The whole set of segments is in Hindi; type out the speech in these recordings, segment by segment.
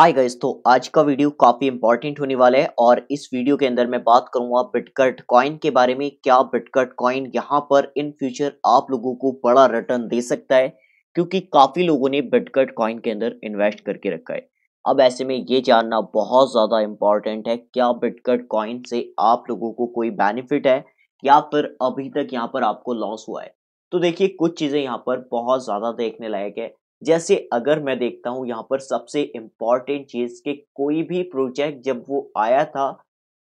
हाय गाइस तो आज का वीडियो काफ़ी इंपॉर्टेंट होने वाला है और इस वीडियो के अंदर मैं बात करूंगा बिटकट कॉइन के बारे में क्या बिटकट कॉइन यहां पर इन फ्यूचर आप लोगों को बड़ा रिटर्न दे सकता है क्योंकि काफ़ी लोगों ने बिटकट कॉइन के अंदर इन्वेस्ट करके रखा है अब ऐसे में ये जानना बहुत ज़्यादा इम्पॉर्टेंट है क्या बिटकट कॉइन से आप लोगों को कोई बेनिफिट है या फिर अभी तक यहाँ पर आपको लॉस हुआ है तो देखिए कुछ चीज़ें यहाँ पर बहुत ज़्यादा देखने लायक है जैसे अगर मैं देखता हूँ यहाँ पर सबसे इम्पॉर्टेंट चीज के कोई भी प्रोजेक्ट जब वो आया था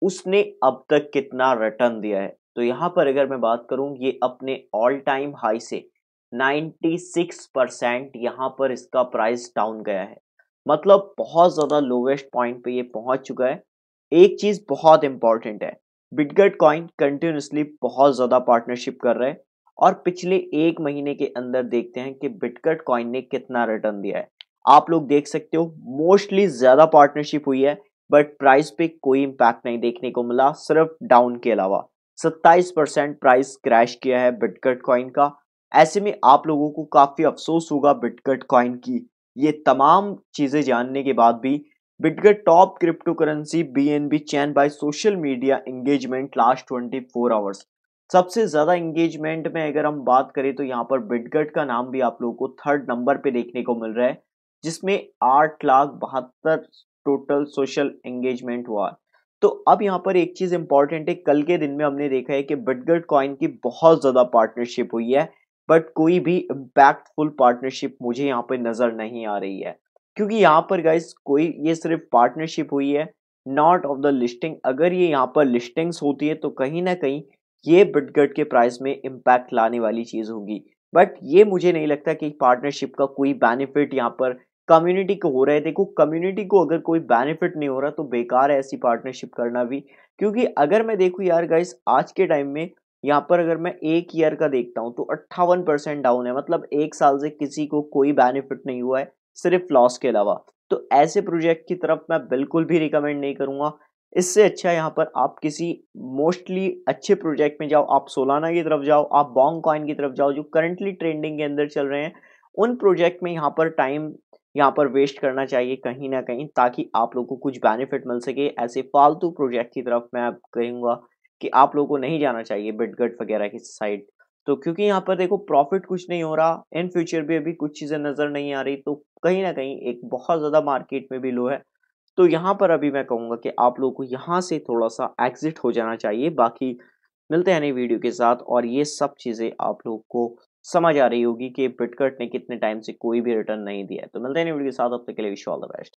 उसने अब तक कितना रिटर्न दिया है तो यहाँ पर अगर मैं बात करूँ ये अपने ऑल टाइम हाई से 96 परसेंट यहाँ पर इसका प्राइस डाउन गया है मतलब बहुत ज़्यादा लोवेस्ट पॉइंट पे ये पहुँच चुका है एक चीज़ बहुत इंपॉर्टेंट है बिटगट कॉइन कंटिन्यूसली बहुत ज़्यादा पार्टनरशिप कर रहे हैं और पिछले एक महीने के अंदर देखते हैं कि बिटकट कॉइन ने कितना रिटर्न दिया है आप लोग देख सकते हो मोस्टली ज्यादा पार्टनरशिप हुई है बट प्राइस पे कोई इम्पैक्ट नहीं देखने को मिला सिर्फ डाउन के अलावा 27 परसेंट प्राइस क्रैश किया है बिटकट कॉइन का ऐसे में आप लोगों को काफी अफसोस होगा बिटकट कॉइन की ये तमाम चीजें जानने के बाद भी बिटकट top cryptocurrency B N B chain by social media engagement last four hours सबसे ज़्यादा इंगेजमेंट में अगर हम बात करें तो यहाँ पर बिटगट का नाम भी आप लोगों को थर्ड नंबर पे देखने को मिल रहा है जिसमें आठ लाख बहत्तर टोटल सोशल एंगेजमेंट हुआ तो अब यहाँ पर एक चीज़ इंपॉर्टेंट है कल के दिन में हमने देखा है कि बिटगट कॉइन की बहुत ज़्यादा पार्टनरशिप हुई है बट कोई भी इम्पैक्टफुल पार्टनरशिप मुझे यहाँ पर नज़र नहीं आ रही है क्योंकि यहाँ पर गाइज कोई ये सिर्फ पार्टनरशिप हुई है नॉट ऑफ द लिस्टिंग अगर ये यहाँ पर लिस्टिंग्स होती है तो कहीं ना कहीं ये बिटगट के प्राइस में इम्पैक्ट लाने वाली चीज़ होगी बट ये मुझे नहीं लगता कि पार्टनरशिप का कोई बेनिफिट यहाँ पर कम्युनिटी को हो रहा है देखो कम्युनिटी को अगर कोई बेनिफिट नहीं हो रहा तो बेकार है ऐसी पार्टनरशिप करना भी क्योंकि अगर मैं देखूँ यार गाइस आज के टाइम में यहाँ पर अगर मैं एक ईयर का देखता हूँ तो अट्ठावन परसेंट डाउन है मतलब एक साल से किसी को कोई बेनिफिट नहीं हुआ है सिर्फ लॉस के अलावा तो ऐसे प्रोजेक्ट की तरफ मैं बिल्कुल भी रिकमेंड नहीं करूँगा इससे अच्छा यहाँ पर आप किसी मोस्टली अच्छे प्रोजेक्ट में जाओ आप सोलाना की तरफ जाओ आप बॉन्ग कॉइन की तरफ जाओ जो करंटली ट्रेंडिंग के अंदर चल रहे हैं उन प्रोजेक्ट में यहाँ पर टाइम यहाँ पर वेस्ट करना चाहिए कहीं ना कहीं ताकि आप लोग को कुछ बेनिफिट मिल सके ऐसे फालतू प्रोजेक्ट की तरफ मैं आप कहूँगा कि आप लोगों को नहीं जाना चाहिए बिटगट वगैरह की साइड तो क्योंकि यहाँ पर देखो प्रॉफिट कुछ नहीं हो रहा इन फ्यूचर भी अभी कुछ चीज़ें नज़र नहीं आ रही तो कहीं ना कहीं एक बहुत ज़्यादा मार्केट में भी लो है तो यहाँ पर अभी मैं कहूँगा कि आप लोगों को यहाँ से थोड़ा सा एग्जिट हो जाना चाहिए बाकी मिलते हैं नई वीडियो के साथ और ये सब चीज़ें आप लोग को समझ आ रही होगी कि बिटकट ने कितने टाइम से कोई भी रिटर्न नहीं दिया है तो मिलते हैं वीडियो के साथ अब तक के लिए विश ऑल द बेस्ट